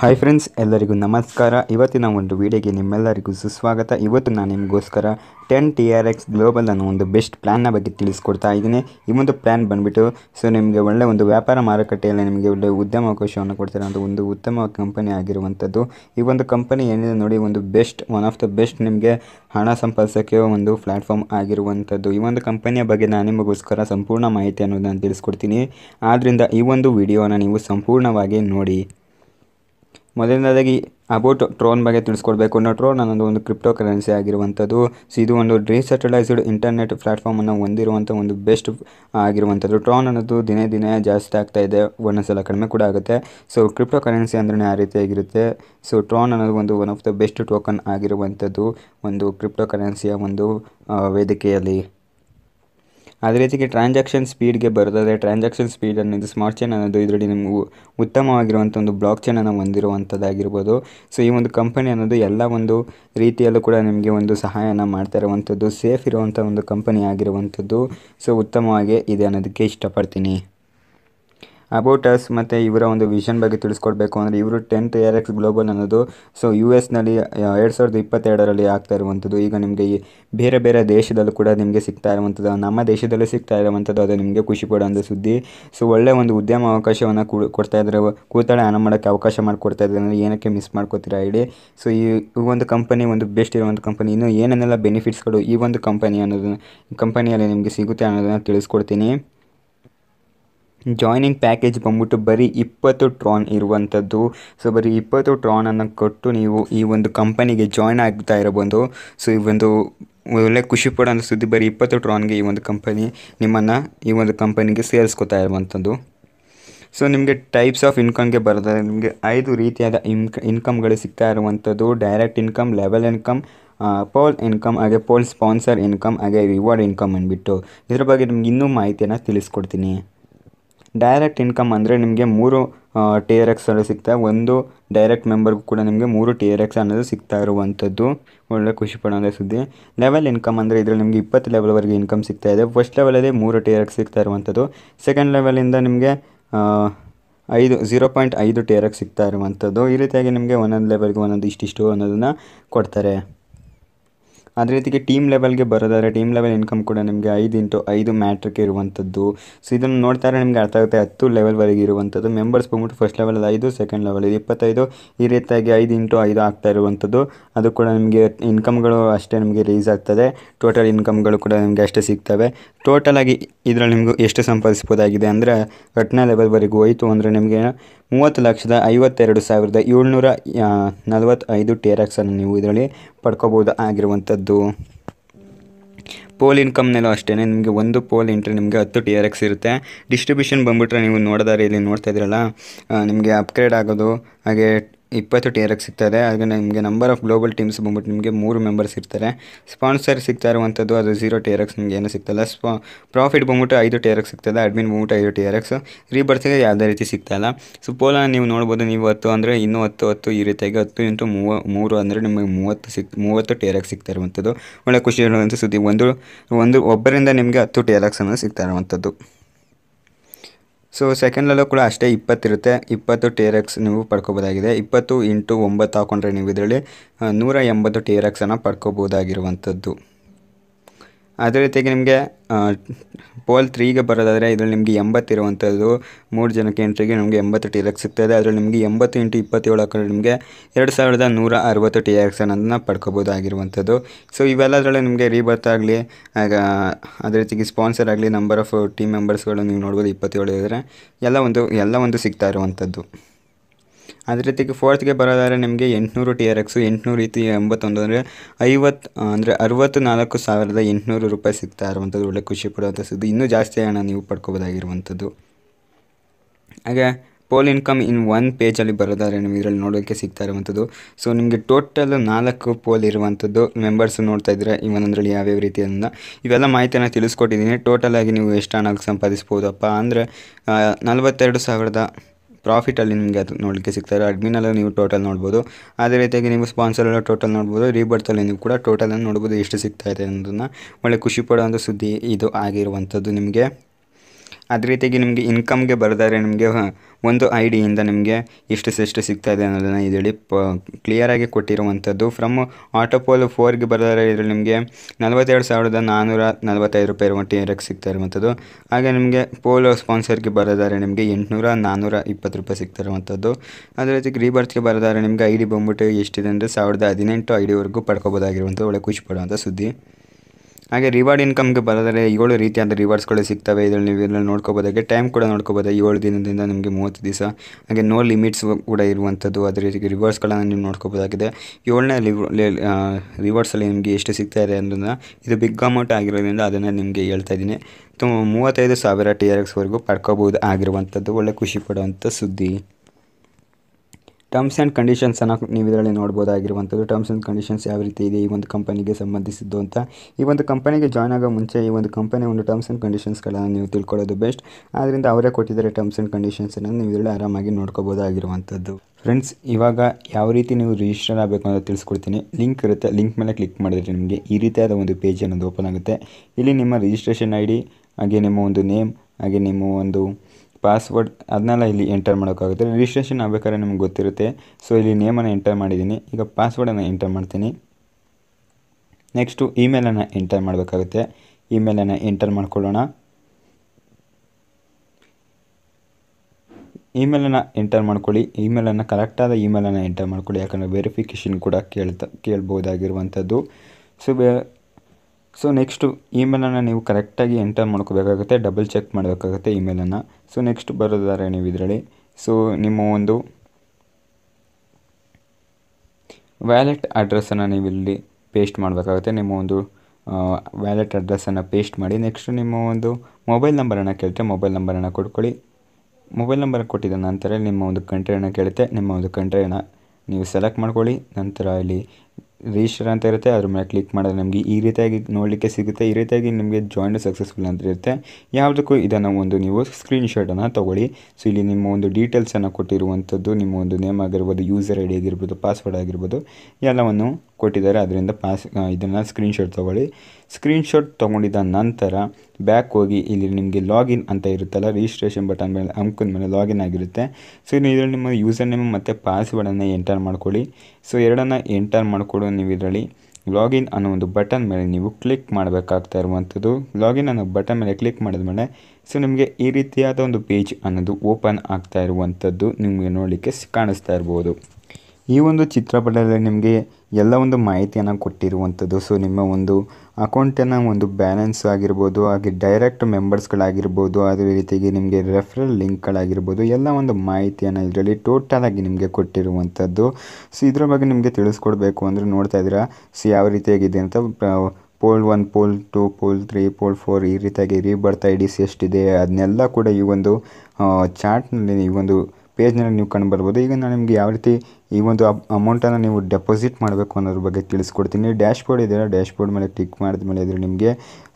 hi friends ಎಲ್ಲರಿಗೂ ನಮಸ್ಕಾರ ಇವತ್ತಿನ ಒಂದು ವಿಡಿಯೋಗೆ ನಿಮ್ಮೆಲ್ಲರಿಗೂ ಸುಸ್ವಾಗತ ಇವತ್ತು ನಾನು ನಿಮಗೋಸ್ಕರ ten T R X global ಅನ್ನೋ ಒಂದು ಬೆಸ್ಟ್ ಪ್ಲ್ಯಾನ್ನ ಬಗ್ಗೆ ತಿಳಿಸ್ಕೊಡ್ತಾ ಇದ್ದೀನಿ ಈ ಒಂದು ಪ್ಲ್ಯಾನ್ ಬಂದುಬಿಟ್ಟು ಸೊ ನಿಮಗೆ ಒಳ್ಳೆ ಒಂದು ವ್ಯಾಪಾರ ಮಾರುಕಟ್ಟೆಯಲ್ಲಿ ನಿಮಗೆ ಒಳ್ಳೆ ಕೊಡ್ತಾರೆ ಅಂತ ಒಂದು ಉತ್ತಮ ಕಂಪನಿ ಆಗಿರುವಂಥದ್ದು ಈ ಒಂದು ಕಂಪನಿ ಏನಿದೆ ನೋಡಿ ಒಂದು best one of the best ನಿಮಗೆ ಹಣ ಸಂಪಾದಿಸೋಕ್ಕೆ ಒಂದು ಪ್ಲ್ಯಾಟ್ಫಾರ್ಮ್ ಆಗಿರುವಂಥದ್ದು ಈ ಒಂದು ಕಂಪನಿಯ ಬಗ್ಗೆ ನಾನು ನಿಮಗೋಸ್ಕರ ಸಂಪೂರ್ಣ ಮಾಹಿತಿ ಅನ್ನೋದನ್ನು ತಿಳಿಸ್ಕೊಡ್ತೀನಿ ಆದ್ದರಿಂದ ಈ ಒಂದು ವಿಡಿಯೋನ ನೀವು ಸಂಪೂರ್ಣವಾಗಿ ನೋಡಿ ಮೊದಲನೇದಾಗಿ ಅಬೌಟ್ ಟ್ರೋನ್ ಬಗ್ಗೆ ತಿಳಿಸ್ಕೊಡ್ಬೇಕು ಅನ್ನೋ ಟ್ರೋನ್ ಅನ್ನೋದು ಒಂದು ಕ್ರಿಪ್ಟೋ ಕರೆನ್ಸಿ ಆಗಿರುವಂಥದ್ದು ಸೊ ಇದು ಒಂದು ಡಿಸೆಟಲೈಸ್ಡ್ ಇಂಟರ್ನೆಟ್ ಪ್ಲಾಟ್ಫಾರ್ಮನ್ನು ಹೊಂದಿರುವಂಥ ಒಂದು ಬೆಸ್ಟ್ ಆಗಿರುವಂಥದ್ದು ಟ್ರೋನ್ ಅನ್ನೋದು ದಿನೇ ದಿನೇ ಜಾಸ್ತಿ ಆಗ್ತಾ ಇದೆ ಒಂದೊಂದ್ಸಲ ಕಡಿಮೆ ಕೂಡ ಆಗುತ್ತೆ ಸೊ ಕ್ರಿಪ್ಟೋ ಕರೆನ್ಸಿ ಅಂದ್ರೆ ಆ ರೀತಿಯಾಗಿರುತ್ತೆ ಸೊ ಟ್ರೋನ್ ಅನ್ನೋದು ಒಂದು one of the best token ಆಗಿರುವಂಥದ್ದು ಒಂದು ಕ್ರಿಪ್ಟೋ ಕರೆನ್ಸಿಯ ಒಂದು ವೇದಿಕೆಯಲ್ಲಿ ಅದೇ ರೀತಿಗೆ ಟ್ರಾನ್ಸಾಕ್ಷನ್ ಸ್ಪೀಡ್ಗೆ ಬರೋದಾದರೆ ಟ್ರಾನ್ಸಾಕ್ಷನ್ ಸ್ಪೀಡ್ ಅನ್ನೋದು ಸ್ಮಾರ್ಟ್ ಚೈನ್ ಅನ್ನೋದು ಇದರಲ್ಲಿ ನಿಮಗೆ ಉತ್ತಮವಾಗಿರುವಂಥ ಒಂದು ಬ್ಲಾಕ್ ಅನ್ನು ಹೊಂದಿರುವಂಥದ್ದಾಗಿರ್ಬೋದು ಸೊ ಈ ಒಂದು ಕಂಪನಿ ಅನ್ನೋದು ಎಲ್ಲ ಒಂದು ರೀತಿಯಲ್ಲೂ ಕೂಡ ನಿಮಗೆ ಒಂದು ಸಹಾಯನ ಮಾಡ್ತಾ ಇರುವಂಥದ್ದು ಸೇಫ್ ಇರುವಂಥ ಒಂದು ಕಂಪನಿ ಆಗಿರುವಂಥದ್ದು ಸೊ ಉತ್ತಮವಾಗಿ ಇದೆ ಅನ್ನೋದಕ್ಕೆ ಇಷ್ಟಪಡ್ತೀನಿ ಅಬೌಟ್ ಅಸ್ ಮತ್ತು ಇವರ ಒಂದು ವಿಷನ್ ಬಗ್ಗೆ ತಿಳಿಸ್ಕೊಡ್ಬೇಕು ಅಂದರೆ ಇವರು ಟೆಂತ್ ಏರ್ ಎಕ್ಸ್ ಗ್ಲೋಬಲ್ ಅನ್ನೋದು ಸೊ ಯು ಎಸ್ನಲ್ಲಿ ಎರಡು ಸಾವಿರದ ಇಪ್ಪತ್ತೆರಡರಲ್ಲಿ ಆಗ್ತಾ ಇರುವಂಥದ್ದು ಈಗ ನಿಮಗೆ ಈ ಬೇರೆ ಬೇರೆ ದೇಶದಲ್ಲೂ ಕೂಡ ನಿಮಗೆ ಸಿಗ್ತಾ ಇರುವಂಥದ್ದು ನಮ್ಮ ದೇಶದಲ್ಲೂ ಸಿಗ್ತಾ ಇರುವಂಥದ್ದು ಅದು ನಿಮಗೆ ಖುಷಿ ಪಡೋಂಥ ಸುದ್ದಿ ಸೊ ಒಳ್ಳೆಯ ಒಂದು ಉದ್ಯಮ ಅವಕಾಶವನ್ನು ಕೊಡ್ತಾ ಇದ್ದಾರೆ ಕೂತಾಳೆ ಹಣ ಮಾಡೋಕ್ಕೆ ಅವಕಾಶ ಮಾಡಿಕೊಡ್ತಾ ಇದ್ದಾರೆ ಅಂದರೆ ಏನಕ್ಕೆ ಮಿಸ್ ಮಾಡ್ಕೋತೀರಾ ಹೇಳಿ ಸೊ ಈ ಒಂದು ಕಂಪನಿ ಒಂದು ಬೆಸ್ಟ್ ಇರುವಂಥ ಕಂಪನಿ ಇನ್ನೂ ಏನೇನೆಲ್ಲ ಬೆನಿಫಿಟ್ಸ್ಗಳು ಈ ಒಂದು ಕಂಪನಿ ಅನ್ನೋದನ್ನು ಕಂಪನಿಯಲ್ಲಿ ನಿಮಗೆ ಸಿಗುತ್ತೆ ಅನ್ನೋದನ್ನು ತಿಳಿಸ್ಕೊಡ್ತೀನಿ ಜಾಯ್ನಿಂಗ್ ಪ್ಯಾಕೇಜ್ ಬಂದ್ಬಿಟ್ಟು ಬರೀ ಇಪ್ಪತ್ತು ಟ್ರಾನ್ ಇರುವಂಥದ್ದು ಸೊ ಬರೀ ಇಪ್ಪತ್ತು ಟ್ರಾನನ್ನು ಕೊಟ್ಟು ನೀವು ಈ ಒಂದು ಕಂಪನಿಗೆ ಜಾಯ್ನ್ ಆಗ್ತಾ ಇರಬಹುದು ಸೊ ಈ ಒಂದು ಒಳ್ಳೆ ಖುಷಿ ಅನ್ನೋ ಸುದ್ದಿ ಬರೀ ಇಪ್ಪತ್ತು ಟ್ರಾನ್ಗೆ ಈ ಒಂದು ಕಂಪನಿ ನಿಮ್ಮನ್ನು ಈ ಒಂದು ಕಂಪನಿಗೆ ಸೇರಿಸ್ಕೊತಾ ಇರುವಂಥದ್ದು ಸೊ ನಿಮಗೆ ಟೈಪ್ಸ್ ಆಫ್ ಇನ್ಕಮ್ಗೆ ಬರ್ತದೆ ನಿಮಗೆ ಐದು ರೀತಿಯಾದ ಇನ್ಕ ಇನ್ಕಮ್ಗಳು ಸಿಗ್ತಾ ಇರುವಂಥದ್ದು direct income level income pool income ಹಾಗೆ ಪೋಲ್ ಸ್ಪಾನ್ಸರ್ ಇನ್ಕಮ್ ಹಾಗೆ ರಿವಾರ್ಡ್ ಇನ್ಕಮ್ ಅಂದ್ಬಿಟ್ಟು ಇದ್ರ ಬಗ್ಗೆ ನಿಮ್ಗೆ ಇನ್ನೂ ಮಾಹಿತಿಯನ್ನು ತಿಳಿಸ್ಕೊಡ್ತೀನಿ ಡೈರೆಕ್ಟ್ ಇನ್ಕಮ್ ಅಂದರೆ ನಿಮಗೆ ಮೂರು ಟಿ ಆರ್ ಎಕ್ಸ್ ಅಲ್ಲಿ ಸಿಗ್ತಾ ಒಂದು ಡೈರೆಕ್ಟ್ ಮೆಂಬರ್ಗೂ ಕೂಡ ನಿಮಗೆ ಮೂರು ಟಿ ಆರ್ ಎಕ್ಸ್ ಅನ್ನೋದು ಸಿಗ್ತಾ ಇರುವಂಥದ್ದು ಒಳ್ಳೆ ಖುಷಿ ಪಡೋಂಥ ಸುದ್ದಿ ಲೆವೆಲ್ ಇನ್ಕಮ್ ಅಂದರೆ ಇದರಲ್ಲಿ ನಿಮಗೆ ಇಪ್ಪತ್ತು ಲೆವೆಲ್ವರೆಗೆ ಇನ್ಕಮ್ ಸಿಗ್ತಾ ಇದೆ ಫಸ್ಟ್ ಲೆವೆಲಲ್ಲಿ ಮೂರು ಟಿ ಆರ್ ಎಕ್ಸ್ ಸಿಗ್ತಾ ಇರುವಂಥದ್ದು ಸೆಕೆಂಡ್ ಲೆವೆಲಿಂದ ನಿಮಗೆ ಐದು ಝೀರೋ ಪಾಯಿಂಟ್ ಐದು ಟಿ ಆರ್ ಎಕ್ಸ್ ಸಿಗ್ತಾ ಇರುವಂಥದ್ದು ಈ ರೀತಿಯಾಗಿ ನಿಮಗೆ ಒಂದೊಂದು ಲೆವೆಲ್ಗೆ ಒಂದೊಂದು ಇಷ್ಟಿಷ್ಟು ಅನ್ನೋದನ್ನು ಕೊಡ್ತಾರೆ ಅದೇ ರೀತಿಗೆ ಟೀಮ್ ಲೆವೆಲ್ಗೆ ಬರೋದಾದ್ರೆ ಟೀಮ್ ಲೆವೆಲ್ ಇನ್ಕಮ್ ಕೂಡ ನಿಮಗೆ ಐದು ಇಂಟು ಐದು ಮ್ಯಾಟ್ರಿಕ್ ಇರುವಂಥದ್ದು ಸೊ ಇದನ್ನು ನೋಡ್ತಾರೆ ನಿಮಗೆ ಅರ್ಥ ಆಗುತ್ತೆ ಹತ್ತು ಲೆವೆಲ್ವರೆಗೆ ಇರುವಂಥದ್ದು ಮೆಂಬರ್ಸ್ ಬಂದ್ಬಿಟ್ಟು ಫಸ್ಟ್ ಲೆವೆಲ್ ಐದು ಸೆಕೆಂಡ್ ಲೆವೆಲಲ್ಲಿ ಇಪ್ಪತ್ತೈದು ಈ ರೀತಿಯಾಗಿ ಐದು ಇಂಟು ಐದು ಆಗ್ತಾ ಇರುವಂಥದ್ದು ಅದು ಕೂಡ ನಿಮಗೆ ಇನ್ಕಮ್ಗಳು ಅಷ್ಟೇ ನಿಮಗೆ ರೀಸ್ ಆಗ್ತದೆ ಟೋಟಲ್ ಇನ್ಕಮ್ಗಳು ಕೂಡ ನಿಮಗೆ ಅಷ್ಟೇ ಸಿಗ್ತವೆ ಟೋಟಲಾಗಿ ಇದರಲ್ಲಿ ನಿಮಗೂ ಎಷ್ಟು ಸಂಪಾದಿಸ್ಬೋದಾಗಿದೆ ಅಂದರೆ ಘಟನಾ ಲೆವೆಲ್ವರೆಗೂ ಹೋಯಿತು ಅಂದರೆ ನಿಮಗೆ ಮೂವತ್ತು ಲಕ್ಷದ ಐವತ್ತೆರಡು ಸಾವಿರದ ಏಳ್ನೂರ ನಲವತ್ತೈದು ಟೇರಾಕ್ಸನ್ನು ನೀವು ಇದರಲ್ಲಿ ಪಡ್ಕೋಬೋದು ಆಗಿರುವಂಥದ್ದು ಪೋಲ್ ಇನ್ಕಮ್ನಲ್ಲೂ ಅಷ್ಟೇ ನಿಮಗೆ ಒಂದು ಪೋಲ್ ಇಂಟ್ರಿ ನಿಮಗೆ ಹತ್ತು ಟಿ ಆರ್ ಎಕ್ಸ್ ಇರುತ್ತೆ ಡಿಸ್ಟ್ರಿಬ್ಯೂಷನ್ ಬಂದುಬಿಟ್ರೆ ನೀವು ನೋಡಿದಾರೆ ಇಲ್ಲಿ ನೋಡ್ತಾ ಇದ್ರಲ್ಲ ನಿಮಗೆ ಅಪ್ಗ್ರೇಡ್ ಆಗೋದು ಹಾಗೆ ಇಪ್ಪತ್ತು ಟಿಯರಕ್ಕೆ ಸಿಗ್ತದೆ ಹಾಗೆ ನಿಮಗೆ ನಂಬರ್ ಆಫ್ ಗ್ಲೋಬಲ್ ಟೀಮ್ಸ್ ಬಂದ್ಬಿಟ್ಟು ನಿಮಗೆ ಮೂರು ಮೆಂಬರ್ಸ್ ಇರ್ತಾರೆ ಸ್ಪಾನ್ಸರ್ ಸಿಗ್ತಾ ಇರುವಂಥದ್ದು ಅದು ಝೀರೋ ಎಕ್ಸ್ ನಿಮಗೆ ಏನೂ ಸಿಗ್ತಲ್ಲ ಸ್ಪಾ ಪ್ರಾಫಿಟ್ ಬಂದ್ಬಿಟ್ಟು ಐದು ಟಿಯರಕ್ಸ್ ಸಿಗ್ತದೆ ಅಡ್ಮಿನ್ ಬಂದ್ಬಿಟ್ಟು ಐದು ಎಕ್ಸ್ ರೀಬರ್ಸ್ಗೆ ಯಾವುದೇ ರೀತಿ ಸಿಗ್ತಾಯಿಲ್ಲ ಸೊ ಪೋಲನ ನೀವು ನೋಡ್ಬೋದು ನೀವು ಹತ್ತು ಅಂದರೆ ಇನ್ನೂ ಹತ್ತು ಹತ್ತು ಈ ರೀತಿಯಾಗಿ ಹತ್ತು ಇಂಟು ಮೂವ ಮೂರು ಅಂದರೆ ನಿಮಗೆ ಮೂವತ್ತು ಸಿಕ್ ಮೂವತ್ತು ಎಕ್ಸ್ ಸಿಗ್ತಾ ಇರುವಂಥದ್ದು ಒಳ್ಳೆ ಖುಷಿ ಇರುವಂಥ ಸುದ್ದಿ ಒಂದು ಒಂದು ಒಬ್ಬರಿಂದ ನಿಮಗೆ ಹತ್ತು ಎಕ್ಸ್ ಅನ್ನೋದು ಸಿಗ್ತಾ ಇರುವಂಥದ್ದು ಸೊ ಸೆಕೆಂಡ್ಲಲ್ಲೂ ಕೂಡ ಅಷ್ಟೇ ಇಪ್ಪತ್ತಿರುತ್ತೆ ಇಪ್ಪತ್ತು ಟೇರಕ್ಸ್ ನೀವು ಪಡ್ಕೋಬೋದಾಗಿದೆ ಇಪ್ಪತ್ತು ಇಂಟು ಒಂಬತ್ತು ಹಾಕೊಂಡ್ರೆ ನೀವು ಇದರಲ್ಲಿ ನೂರ ಎಂಬತ್ತು ಟೇರಕ್ಸನ್ನು ಪಡ್ಕೋಬೋದಾಗಿರುವಂಥದ್ದು ಅದೇ ರೀತಿಯಾಗಿ ನಿಮಗೆ ಪೋಲ್ ತ್ರೀಗೆ ಬರೋದಾದರೆ ಇದರಲ್ಲಿ ನಿಮಗೆ ಎಂಬತ್ತಿರುವಂಥದ್ದು ಮೂರು ಜನಕ್ಕೆ ಎಂಟ್ರಿಗೆ ನಿಮಗೆ ಎಂಬತ್ತು ಟಿ ಎಕ್ಸ್ ಸಿಗ್ತದೆ ಅದರಲ್ಲಿ ನಿಮಗೆ ಎಂಬತ್ತು ಇಂಟು ಇಪ್ಪತ್ತೇಳು ಹಾಕೊಂಡ್ರೆ ನಿಮಗೆ ಎರಡು ಸಾವಿರದ ನೂರ ಅರವತ್ತು ಟಿ ಎಕ್ಸ್ ಅನ್ನೋದನ್ನ ಪಡ್ಕೋಬೋದಾಗಿರುವಂಥದ್ದು ಸೊ ಇವೆಲ್ಲದರಲ್ಲಿ ನಿಮಗೆ ರೀಬರ್ತ್ ಆಗಲಿ ಆಗ ಅದೇ ರೀತಿಗೆ ಸ್ಪಾನ್ಸರ್ ಆಗಲಿ ನಂಬರ್ ಆಫ್ ಟೀಮ್ ಮೆಂಬರ್ಸ್ಗಳು ನೀವು ನೋಡ್ಬೋದು ಇಪ್ಪತ್ತೇಳು ಇದ್ದರೆ ಎಲ್ಲ ಒಂದು ಎಲ್ಲ ಒಂದು ಸಿಗ್ತಾ ಇರುವಂಥದ್ದು ಅದೇ ರೀತಿಗೆ ಫೋರ್ತ್ಗೆ ಬರೋದಾದ್ರೆ ನಿಮಗೆ ಎಂಟುನೂರು ಟಿ ಆರ್ ಎಕ್ಸು ಎಂಟುನೂರು ರೀತಿ e ಎಂಬತ್ತೊಂದು ಅಂದರೆ ಐವತ್ತು ಅಂದರೆ ಅರುವತ್ತು ನಾಲ್ಕು ಸಾವಿರದ ಎಂಟುನೂರು ರೂಪಾಯಿ ಸಿಗ್ತಾ ಇರುವಂಥದ್ದು ಒಳ್ಳೆ ಖುಷಿ ಪಡುವಂಥ ಸುದ್ದಿ ಇನ್ನೂ ಜಾಸ್ತಿ ಹಣ ನೀವು ಪಡ್ಕೋಬೋದಾಗಿರುವಂಥದ್ದು ಹಾಗೆ ಪೋಲ್ ಇನ್ಕಮ್ ಇನ್ ಒನ್ ಪೇಜಲ್ಲಿ ಬರೋದಾದ್ರೆ ನಿಮಗೆ ಇದರಲ್ಲಿ ನೋಡೋಕ್ಕೆ ಸಿಗ್ತಾ ಇರುವಂಥದ್ದು ಸೊ ನಿಮಗೆ ಟೋಟಲ್ ನಾಲ್ಕು ಪೋಲ್ ಇರುವಂಥದ್ದು ಮೆಂಬರ್ಸ್ ನೋಡ್ತಾ ಇದ್ದರೆ ಈ ಒಂದೊಂದರಲ್ಲಿ ಯಾವ್ಯಾವ ರೀತಿಯಿಂದ ಇವೆಲ್ಲ ಮಾಹಿತಿಯನ್ನು ತಿಳಿಸ್ಕೊಟ್ಟಿದ್ದೀನಿ ಟೋಟಲಾಗಿ ನೀವು ಎಷ್ಟು ಹಣ ಸಂಪಾದಿಸ್ಬೋದಪ್ಪ ಅಂದರೆ ನಲವತ್ತೆರಡು ಸಾವಿರದ ಪ್ರಾಫಿಟಲ್ಲಿ ನಿಮಗೆ ಅದು ನೋಡಲಿಕ್ಕೆ ಸಿಗ್ತಾರೆ ಅಡ್ಮಿನಲ್ಲೂ ನೀವು ಟೋಟಲ್ ನೋಡ್ಬೋದು ಅದೇ ರೀತಿಯಾಗಿ ನೀವು ಸ್ಪಾನ್ಸರೆಲ್ಲ ಟೋಟಲ್ ನೋಡ್ಬೋದು ರೀಬರ್ತಲ್ಲಿ ನೀವು ಕೂಡ ಟೋಟಲನ್ನು ನೋಡ್ಬೋದು ಎಷ್ಟು ಸಿಗ್ತಾ ಇದೆ ಅನ್ನೋದನ್ನು ಒಳ್ಳೆ ಖುಷಿ ಪಡೋ ಒಂದು ಸುದ್ದಿ ಇದು ಆಗಿರುವಂಥದ್ದು ನಿಮಗೆ ಅದೇ ರೀತಿಯಾಗಿ ನಿಮಗೆ ಇನ್ಕಮ್ಗೆ ಬರೆದರೆ ನಿಮಗೆ ಒಂದು ಐ ಡಿಯಿಂದ ನಿಮಗೆ ಇಷ್ಟು ಸಿಷ್ಟು ಇದೆ ಅನ್ನೋದನ್ನು ಇದರಲ್ಲಿ ಪ ಕ್ಲಿಯರಾಗಿ ಕೊಟ್ಟಿರುವಂಥದ್ದು ಫ್ರಮ್ ಆಟೋಪೋಲ್ ಫೋರ್ಗೆ ಬರೆದರೆ ಇದರಲ್ಲಿ ನಿಮಗೆ ನಲವತ್ತೆರಡು ಸಾವಿರದ ನಾನ್ನೂರ ನಲವತ್ತೈದು ರೂಪಾಯಿ ಇರುವಂಥ ಏರಕ್ಕೆ ಸಿಗ್ತಾ ಇರುವಂಥದ್ದು ಹಾಗೆ ನಿಮಗೆ ಪೋಲೋ ಸ್ಪಾನ್ಸರ್ಗೆ ಬರೆದರೆ ನಿಮಗೆ ಎಂಟುನೂರ ನಾನ್ನೂರ ಇಪ್ಪತ್ತು ರೂಪಾಯಿ ಸಿಗ್ತಾ ಇರುವಂಥದ್ದು ಅದೇ ರೀತಿ ರೀಬರ್ತ್ಗೆ ಬರೆದರೆ ನಿಮಗೆ ಐ ಡಿ ಬಂದ್ಬಿಟ್ಟು ಎಷ್ಟಿದೆ ಅಂದರೆ ಸಾವಿರದ ಹದಿನೆಂಟು ಐ ಡಿವರೆಗೂ ಪಡ್ಕೋಬೋದಾಗಿರುವಂಥ ಒಳ್ಳೆ ಖುಷಿ ಪಡುವಂಥ ಸುದ್ದಿ ಹಾಗೆ ರಿವಾರ್ಡ್ ಇನ್ಕಮ್ಗೆ ಬರೋದ್ರೆ ಏಳು ರೀತಿಯಾದ ರಿವಾರ್ಡ್ಸ್ಗಳು ಸಿಗ್ತವೆ ಇದರಲ್ಲಿ ನೀವು ಇದರಲ್ಲಿ ನೋಡ್ಕೋಬೋದಾಗೆ ಟೈಮ್ ಕೂಡ ನೋಡ್ಕೋಬೋದು ಏಳು ದಿನದಿಂದ ನಿಮಗೆ ಮೂವತ್ತು ದಿವಸ ಹಾಗೆ ನೋ ಲಿಮಿಟ್ಸ್ ಕೂಡ ಇರುವಂಥದ್ದು ಅದೇ ರೀತಿ ರಿವಾರ್ಡ್ಸ್ಗಳನ್ನು ನೀವು ನೋಡ್ಕೋಬೋದಾಗಿದೆ ಏಳನೇ ರಿವಾರ್ಡ್ಸಲ್ಲಿ ನಿಮಗೆ ಎಷ್ಟು ಸಿಗ್ತಾ ಇದೆ ಅಂದ್ರೆ ಇದು ಬಿಗ್ ಅಮೌಂಟ್ ಆಗಿರೋದ್ರಿಂದ ಅದನ್ನು ನಿಮಗೆ ಹೇಳ್ತಾ ಇದ್ದೀನಿ ತುಂಬ ಮೂವತ್ತೈದು ಸಾವಿರ ಟಿ ಆರ್ ಎಕ್ಸ್ವರೆಗೂ ಪಡ್ಕೋಬೋದು ಆಗಿರುವಂಥದ್ದು ಒಳ್ಳೆ ಖುಷಿ ಪಡುವಂಥ ಸುದ್ದಿ ಟರ್ಮ್ಸ್ ಆ್ಯಂಡ್ ಅನ್ನ ನೀವು ಇದರಲ್ಲಿ ನೋಡ್ಬೋದಾಗಿರುವಂಥದ್ದು ಟರ್ಮ್ಸ್ ಆ್ಯಂಡ್ ಕಂಡೀಷನ್ಸ್ ಯಾವ ರೀತಿ ಇದೆ ಈ ಒಂದು ಕಂಪನಿಗೆ ಸಂಬಂಧಿಸಿದ್ದು ಅಂತ ಈ ಒಂದು ಕಂಪನಿಗೆ ಜಾಯ್ನ್ ಆಗೋ ಮುಂಚೆ ಈ ಒಂದು ಕಂಪನಿ ಒಂದು ಟರ್ಮ್ಸ್ ಆ್ಯಂಡ್ ಕಂಡೀಷನ್ಸ್ಗಳನ್ನು ನೀವು ತಿಳ್ಕೊಳ್ಳೋದು ಬೆಸ್ಟ್ ಆದ್ದರಿಂದ ಅವರೇ ಕೊಟ್ಟಿದ್ದಾರೆ ಟರ್ಮ್ಸ್ ಆ್ಯಂಡ್ ಕಂಡೀಷನ್ಸನ್ನು ನೀವು ಇದರಲ್ಲಿ ಆರಾಮಾಗಿ ನೋಡ್ಕೋಬೋದಾಗಿರುವಂಥದ್ದು ಫ್ರೆಂಡ್ಸ್ ಇವಾಗ ಯಾವ ರೀತಿ ನೀವು ರಿಜಿಸ್ಟರ್ ಆಗಬೇಕು ಅಂತ ತಿಳಿಸ್ಕೊಡ್ತೀನಿ ಲಿಂಕ್ ಇರುತ್ತೆ ಲಿಂಕ್ ಮೇಲೆ ಕ್ಲಿಕ್ ಮಾಡಿದರೆ ನಿಮಗೆ ಈ ರೀತಿಯಾದ ಒಂದು ಪೇಜ್ ಅನ್ನೋದು ಓಪನ್ ಆಗುತ್ತೆ ಇಲ್ಲಿ ನಿಮ್ಮ ರಿಜಿಸ್ಟ್ರೇಷನ್ ಐ ಡಿ ಹಾಗೆ ನಿಮ್ಮ ಒಂದು ನೇಮ್ ಹಾಗೆ ನಿಮ್ಮ ಒಂದು ಪಾಸ್ವರ್ಡ್ ಅದನ್ನೆಲ್ಲ ಇಲ್ಲಿ ಎಂಟರ್ ಮಾಡೋಕ್ಕಾಗುತ್ತೆ ರಿಜಿಸ್ಟ್ರೇಷನ್ ಆಗಬೇಕಾದ್ರೆ ನಿಮ್ಗೆ ಗೊತ್ತಿರುತ್ತೆ ಸೊ ಇಲ್ಲಿ ನೇಮನ್ನು ಎಂಟರ್ ಮಾಡಿದ್ದೀನಿ ಈಗ ಪಾಸ್ವರ್ಡನ್ನು ಎಂಟರ್ ಮಾಡ್ತೀನಿ ನೆಕ್ಸ್ಟು ಇಮೇಲನ್ನು ಎಂಟರ್ ಮಾಡಬೇಕಾಗುತ್ತೆ ಇಮೇಲನ್ನು ಎಂಟರ್ ಮಾಡ್ಕೊಳ್ಳೋಣ ಇಮೇಲನ್ನು ಎಂಟರ್ ಮಾಡ್ಕೊಳ್ಳಿ ಇಮೇಲನ್ನು ಕರೆಕ್ಟಾದ ಇಮೇಲನ್ನು ಎಂಟರ್ ಮಾಡ್ಕೊಳ್ಳಿ ಯಾಕಂದರೆ ವೆರಿಫಿಕೇಷನ್ ಕೂಡ ಕೇಳ್ತಾ ಕೇಳ್ಬೋದಾಗಿರುವಂಥದ್ದು ಸೊ ಬೇ ಸೊ ನೆಕ್ಸ್ಟು ಇಮೇಲನ್ನು ನೀವು ಕರೆಕ್ಟಾಗಿ ಎಂಟರ್ ಮಾಡ್ಕೋಬೇಕಾಗುತ್ತೆ ಡಬಲ್ ಚೆಕ್ ಮಾಡಬೇಕಾಗುತ್ತೆ ಇಮೇಲನ್ನು ಸೊ ನೆಕ್ಸ್ಟ್ ಬರೋದಾರೆ ನೀವು ಇದರಲ್ಲಿ ಸೊ ನಿಮ್ಮ ಒಂದು ವ್ಯಾಲೆಟ್ ಅಡ್ರೆಸ್ಸನ್ನು ನೀವು ಇಲ್ಲಿ ಪೇಸ್ಟ್ ಮಾಡಬೇಕಾಗುತ್ತೆ ನಿಮ್ಮ ಒಂದು ವ್ಯಾಲೆಟ್ ಅಡ್ರೆಸ್ಸನ್ನು ಪೇಸ್ಟ್ ಮಾಡಿ ನೆಕ್ಸ್ಟ್ ನಿಮ್ಮ ಒಂದು ಮೊಬೈಲ್ ನಂಬರನ್ನು ಕೇಳುತ್ತೆ ಮೊಬೈಲ್ ನಂಬರನ್ನು ಕೊಡ್ಕೊಳ್ಳಿ ಮೊಬೈಲ್ ನಂಬರ್ ಕೊಟ್ಟಿದ ನಂತರ ನಿಮ್ಮ ಒಂದು ಕಂಟ್ರಿಯನ್ನು ಕೇಳುತ್ತೆ ನಿಮ್ಮ ಒಂದು ಕಂಟ್ರಿಯನ್ನು ನೀವು ಸೆಲೆಕ್ಟ್ ಮಾಡ್ಕೊಳ್ಳಿ ನಂತರ ಇಲ್ಲಿ ರಿಜಿಸ್ಟರ್ ಅಂತ ಇರುತ್ತೆ ಅದ್ರ ಮೇಲೆ ಕ್ಲಿಕ್ ಮಾಡಿದ್ರೆ ನಮಗೆ ಈ ರೀತಿಯಾಗಿ ನೋಡಲಿಕ್ಕೆ ಸಿಗುತ್ತೆ ಈ ರೀತಿಯಾಗಿ ನಿಮಗೆ ಜಾಯಿಂಟ್ ಸಕ್ಸಸ್ಫುಲ್ ಅಂತ ಇರುತ್ತೆ ಯಾವುದಕ್ಕೂ ಇದನ್ನು ಒಂದು ನೀವು ಸ್ಕ್ರೀನ್ ಶಾಟನ್ನು ತೊಗೊಳ್ಳಿ ಸೊ ಇಲ್ಲಿ ನಿಮ್ಮ ಒಂದು ಡೀಟೇಲ್ಸನ್ನು ಕೊಟ್ಟಿರುವಂಥದ್ದು ನಿಮ್ಮ ಒಂದು ನೇಮ್ ಆಗಿರ್ಬೋದು ಯೂಸರ್ ಐ ಡಿ ಆಗಿರ್ಬೋದು ಪಾಸ್ವರ್ಡ್ ಆಗಿರ್ಬೋದು ಎಲ್ಲವನ್ನು ಕೊಟ್ಟಿದ್ದಾರೆ ಅದರಿಂದ ಪಾಸ್ ಇದನ್ನು ಸ್ಕ್ರೀನ್ಶಾಟ್ ತೊಗೊಳ್ಳಿ ಸ್ಕ್ರೀನ್ಶಾಟ್ ತೊಗೊಂಡಿದ್ದ ನಂತರ ಬ್ಯಾಕ್ ಹೋಗಿ ಇಲ್ಲಿ ನಿಮಗೆ ಲಾಗಿನ್ ಅಂತ ಇರುತ್ತಲ್ಲ ರಿಜಿಸ್ಟ್ರೇಷನ್ ಬಟನ್ ಮೇಲೆ ಅಂಕದ ಮೇಲೆ ಲಾಗಿನ್ ಆಗಿರುತ್ತೆ ಸೊ ಇದರಲ್ಲಿ ನಿಮ್ಮ ಯೂಸರ್ ನೇಮ್ ಮತ್ತು ಪಾಸ್ವರ್ಡನ್ನು ಎಂಟರ್ ಮಾಡ್ಕೊಳ್ಳಿ ಸೊ ಎರಡನ್ನು ಎಂಟರ್ ಮಾಡಿಕೊಡು ನೀವು ಇದರಲ್ಲಿ ಲಾಗಿನ್ ಅನ್ನೋ ಒಂದು ಬಟನ್ ಮೇಲೆ ನೀವು ಕ್ಲಿಕ್ ಮಾಡಬೇಕಾಗ್ತಾ ಇರುವಂಥದ್ದು ಲಾಗಿನ್ ಅನ್ನೋ ಬಟನ್ ಮೇಲೆ ಕ್ಲಿಕ್ ಮಾಡಿದ ಮೇಲೆ ಸೊ ನಿಮಗೆ ಈ ರೀತಿಯಾದ ಒಂದು ಪೇಜ್ ಅನ್ನೋದು ಓಪನ್ ಆಗ್ತಾ ಇರುವಂಥದ್ದು ನಿಮಗೆ ನೋಡಲಿಕ್ಕೆ ಕಾಣಿಸ್ತಾ ಇರ್ಬೋದು ಈ ಒಂದು ಚಿತ್ರಪಟದಲ್ಲಿ ನಿಮಗೆ ಎಲ್ಲ ಒಂದು ಮಾಹಿತಿಯನ್ನು ಕೊಟ್ಟಿರುವಂಥದ್ದು ಸೊ ನಿಮ್ಮ ಒಂದು ಅಕೌಂಟನ್ನು ಒಂದು ಬ್ಯಾಲೆನ್ಸ್ ಆಗಿರ್ಬೋದು ಹಾಗೆ ಡೈರೆಕ್ಟ್ ಮೆಂಬರ್ಸ್ಗಳಾಗಿರ್ಬೋದು ಅದೇ ರೀತಿಗೆ ನಿಮಗೆ ರೆಫ್ರಲ್ ಲಿಂಕ್ಗಳಾಗಿರ್ಬೋದು ಎಲ್ಲ ಒಂದು ಮಾಹಿತಿಯನ್ನು ಇದರಲ್ಲಿ ಟೋಟಲಾಗಿ ನಿಮಗೆ ಕೊಟ್ಟಿರುವಂಥದ್ದು ಸೊ ಇದ್ರ ಬಗ್ಗೆ ನಿಮಗೆ ತಿಳಿಸ್ಕೊಡ್ಬೇಕು ಅಂದರೆ ನೋಡ್ತಾ ಇದ್ದೀರಾ ಸೊ ಯಾವ ರೀತಿಯಾಗಿದೆ ಅಂತ pool one pool two pool three pool four ಈ ರೀತಿಯಾಗಿ ರೀ ಬರ್ತಾ ಐ ಡಿ ಸಿ ಎಷ್ಟಿದೆ ಅದನ್ನೆಲ್ಲ ಕೂಡ ಈ ಒಂದು ಚಾಟ್ನಲ್ಲಿ ಈ ಒಂದು ಪೇಜ್ನಲ್ಲಿ ನೀವು ಕಂಡು ಬರ್ಬೋದು ಈಗ ನಾನು ನಿಮಗೆ ಯಾವ ರೀತಿ ಈ ಒಂದು ಅಮೌಂಟನ್ನು ನೀವು ಡೆಪಾಸಿಟ್ ಮಾಡಬೇಕು ಅನ್ನೋದ್ರ ಬಗ್ಗೆ ತಿಳಿಸ್ಕೊಡ್ತೀನಿ ಡ್ಯಾಶ್ ಬೋರ್ಡ್ ಇದೆಯಲ್ಲ ಡ್ಯಾಶ್ ಬೋರ್ಡ್ ಮೇಲೆ ಕ್ಲಿಕ್ ಮಾಡಿದ ಮೇಲೆ ಇದ್ರೆ ನಿಮಗೆ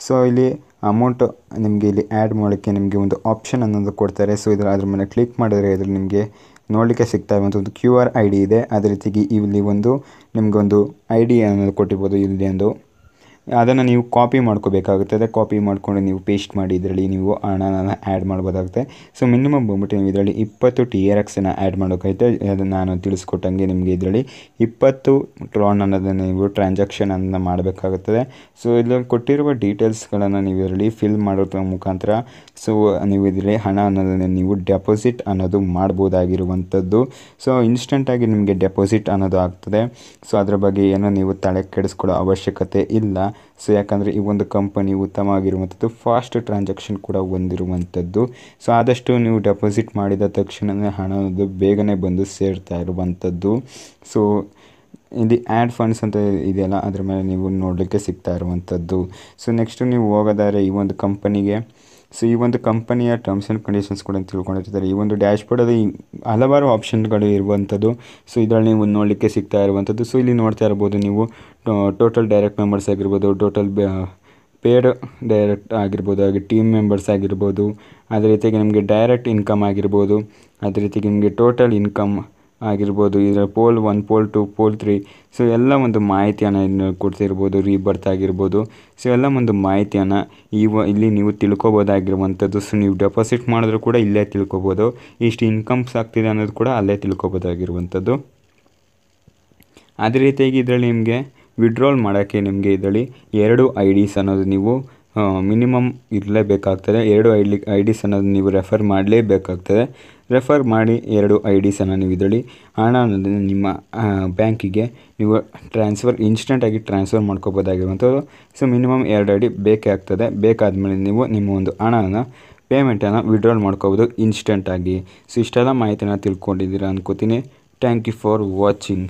ಸೊ ಇಲ್ಲಿ ಅಮೌಂಟ್ ನಿಮಗೆ ಇಲ್ಲಿ ಆ್ಯಡ್ ಮಾಡೋಕ್ಕೆ ನಿಮಗೆ ಒಂದು ಆಪ್ಷನ್ ಅನ್ನೋದು ಕೊಡ್ತಾರೆ ಸೊ ಇದರ ಅದ್ರ ಮೇಲೆ ಕ್ಲಿಕ್ ಮಾಡಿದ್ರೆ ಇದ್ರೆ ನಿಮಗೆ ನೋಡಲಿಕ್ಕೆ ಸಿಗ್ತಾ ಇರುವಂಥ ಒಂದು ಕ್ಯೂ ಆರ್ ಐ ಡಿ ಇದೆ ಅದೇ ರೀತಿಗೆ ಇಲ್ಲಿ ಒಂದು ನಿಮಗೊಂದು ಐ ಡಿ ಅನ್ನೋದು ಕೊಟ್ಟಿರ್ಬೋದು ಇಲ್ಲಿ ಒಂದು ಅದನ್ನು ನೀವು ಕಾಪಿ ಮಾಡ್ಕೋಬೇಕಾಗುತ್ತೆ ಅದೇ ಕಾಪಿ ಮಾಡಿಕೊಂಡು ನೀವು ಪೇಸ್ಟ್ ಮಾಡಿ ಇದರಲ್ಲಿ ನೀವು ಹಣನ ಆ್ಯಡ್ ಮಾಡ್ಬೋದಾಗುತ್ತೆ ಸೊ ಮಿನಿಮಮ್ ಬಂದ್ಬಿಟ್ಟು ನೀವು ಇದರಲ್ಲಿ ಇಪ್ಪತ್ತು ಟಿ ಆರ್ ಎಕ್ಸನ್ನು ಆ್ಯಡ್ ಮಾಡೋಕ್ಕೈತೆ ಅದನ್ನು ನಾನು ತಿಳಿಸ್ಕೊಟ್ಟಂಗೆ ನಿಮಗೆ ಇದರಲ್ಲಿ ಇಪ್ಪತ್ತು ಟ್ರಾನ್ ಅನ್ನೋದನ್ನು ನೀವು ಟ್ರಾನ್ಸಾಕ್ಷನ್ ಅನ್ನು ಮಾಡಬೇಕಾಗುತ್ತದೆ ಸೊ ಇದರಲ್ಲಿ ಕೊಟ್ಟಿರುವ ಡೀಟೇಲ್ಸ್ಗಳನ್ನು ನೀವು ಇದರಲ್ಲಿ ಫಿಲ್ ಮಾಡೋದ್ರ ಮುಖಾಂತರ ಸೊ ನೀವು ಇದರಲ್ಲಿ ಹಣ ಅನ್ನೋದನ್ನು ನೀವು ಡೆಪಾಸಿಟ್ ಅನ್ನೋದು ಮಾಡ್ಬೋದಾಗಿರುವಂಥದ್ದು ಸೊ ಇನ್ಸ್ಟೆಂಟಾಗಿ ನಿಮಗೆ ಡೆಪಾಸಿಟ್ ಅನ್ನೋದು ಆಗ್ತದೆ ಸೊ ಅದರ ಬಗ್ಗೆ ಏನೋ ನೀವು ತಲೆ ಕೆಡಿಸ್ಕೊಳ್ಳೋ ಅವಶ್ಯಕತೆ ಇಲ್ಲ ಸೊ ಯಾಕಂದರೆ ಈ ಒಂದು ಕಂಪನಿ ಉತ್ತಮವಾಗಿರುವಂಥದ್ದು ಫಾಸ್ಟ್ ಟ್ರಾನ್ಸಾಕ್ಷನ್ ಕೂಡ ಹೊಂದಿರುವಂಥದ್ದು ಸೊ ಆದಷ್ಟು ನೀವು ಡೆಪಾಸಿಟ್ ಮಾಡಿದ ತಕ್ಷಣವೇ ಹಣ ಅನ್ನೋದು ಬೇಗನೆ ಬಂದು ಸೇರ್ತಾ ಇರುವಂಥದ್ದು ಸೊ ಇಲ್ಲಿ ಆ್ಯಡ್ ಫಂಡ್ಸ್ ಅಂತ ಇದೆಯಲ್ಲ ಅದ್ರ ಮೇಲೆ ನೀವು ನೋಡಲಿಕ್ಕೆ ಸಿಗ್ತಾ ಇರುವಂಥದ್ದು ಸೊ ನೆಕ್ಸ್ಟು ನೀವು ಹೋಗೋದಾದ್ರೆ ಈ ಒಂದು ಕಂಪನಿಗೆ ಸೊ ಈ ಒಂದು ಕಂಪನಿಯ ಟರ್ಮ್ಸ್ ಆ್ಯಂಡ್ ಕಂಡೀಷನ್ಸ್ ಕೂಡ ತಿಳ್ಕೊಂಡಿರ್ತಾರೆ ಈ ಒಂದು ಡ್ಯಾಶ್ ಬೋರ್ಡ್ ಹಲವಾರು ಆಪ್ಷನ್ಗಳು ಇರುವಂಥದ್ದು ಸೊ ಇದರಲ್ಲಿ ನೀವು ನೋಡಲಿಕ್ಕೆ ಸಿಗ್ತಾ ಇರುವಂಥದ್ದು ಸೊ ಇಲ್ಲಿ ನೋಡ್ತಾ ಇರ್ಬೋದು ನೀವು ಟೋಟಲ್ ಡೈರೆಕ್ಟ್ ಮೆಂಬರ್ಸ್ ಆಗಿರ್ಬೋದು ಟೋಟಲ್ ಪೇಡ್ ಡೈರೆಕ್ಟ್ ಆಗಿರ್ಬೋದು ಹಾಗೆ ಟೀಮ್ ಮೆಂಬರ್ಸ್ ಆಗಿರ್ಬೋದು ಅದೇ ರೀತಿಯಾಗಿ ನಿಮಗೆ ಡೈರೆಕ್ಟ್ ಇನ್ಕಮ್ ಆಗಿರ್ಬೋದು ಅದೇ ರೀತಿಯಾಗಿ ನಿಮಗೆ ಟೋಟಲ್ ಇನ್ಕಮ್ ಆಗಿರ್ಬೋದು ಇದರ pool one pool two pool three so ಎಲ್ಲ ಒಂದು ಮಾಹಿತಿಯನ್ನು ಕೊಡ್ತಿರ್ಬೋದು ರೀಬರ್ತ್ ಆಗಿರ್ಬೋದು ಸೊ ಎಲ್ಲ ಒಂದು ಮಾಹಿತಿಯನ್ನು ಇವ ಇಲ್ಲಿ ನೀವು ತಿಳ್ಕೊಬೋದಾಗಿರುವಂಥದ್ದು ಸೊ ನೀವು ಡೆಪಾಸಿಟ್ ಮಾಡಿದ್ರು ಕೂಡ ಇಲ್ಲೇ ತಿಳ್ಕೊಬೋದು ಇಷ್ಟು ಇನ್ಕಮ್ಸ್ ಆಗ್ತಿದೆ ಅನ್ನೋದು ಕೂಡ ಅಲ್ಲೇ ತಿಳ್ಕೊಬೋದಾಗಿರುವಂಥದ್ದು ಅದೇ ರೀತಿಯಾಗಿ ಇದರಲ್ಲಿ ನಿಮಗೆ ವಿಡ್ರಾಲ್ ಮಾಡೋಕ್ಕೆ ನಿಮಗೆ ಇದರಲ್ಲಿ ಎರಡು ಐ ಡೀಸ್ ಅನ್ನೋದು ನೀವು ಮಿನಿಮಮ್ ಇರಲೇಬೇಕಾಗ್ತದೆ ಎರಡು ಐ ಡಿ ಐ ನೀವು ರೆಫರ್ ಮಾಡಲೇಬೇಕಾಗ್ತದೆ ರೆಫರ್ ಮಾಡಿ ಎರಡು ಐ ಡಿಸನ್ನು ನೀವು ಇದರಲ್ಲಿ ಹಣ ಅನ್ನೋದನ್ನು ನಿಮ್ಮ ಬ್ಯಾಂಕಿಗೆ ನೀವು ಟ್ರಾನ್ಸ್ಫರ್ ಇನ್ಸ್ಟೆಂಟಾಗಿ ಟ್ರಾನ್ಸ್ಫರ್ ಮಾಡ್ಕೋಬೋದಾಗಿರುವಂಥದ್ದು ಸೊ ಮಿನಿಮಮ್ ಎರಡು ಐ ಡಿ ಬೇಕೇ ಆಗ್ತದೆ ಬೇಕಾದಮೇಲೆ ನೀವು ನಿಮ್ಮ ಒಂದು ಹಣನ ಪೇಮೆಂಟನ್ನು ವಿಡ್ರಾಲ್ ಮಾಡ್ಕೋಬೋದು ಇನ್ಸ್ಟೆಂಟಾಗಿ ಸೊ ಇಷ್ಟೆಲ್ಲ ಮಾಹಿತಿನ ತಿಳ್ಕೊಂಡಿದ್ದೀರಾ ಅನ್ಕೋತೀನಿ ಥ್ಯಾಂಕ್ ಯು ಫಾರ್ ವಾಚಿಂಗ್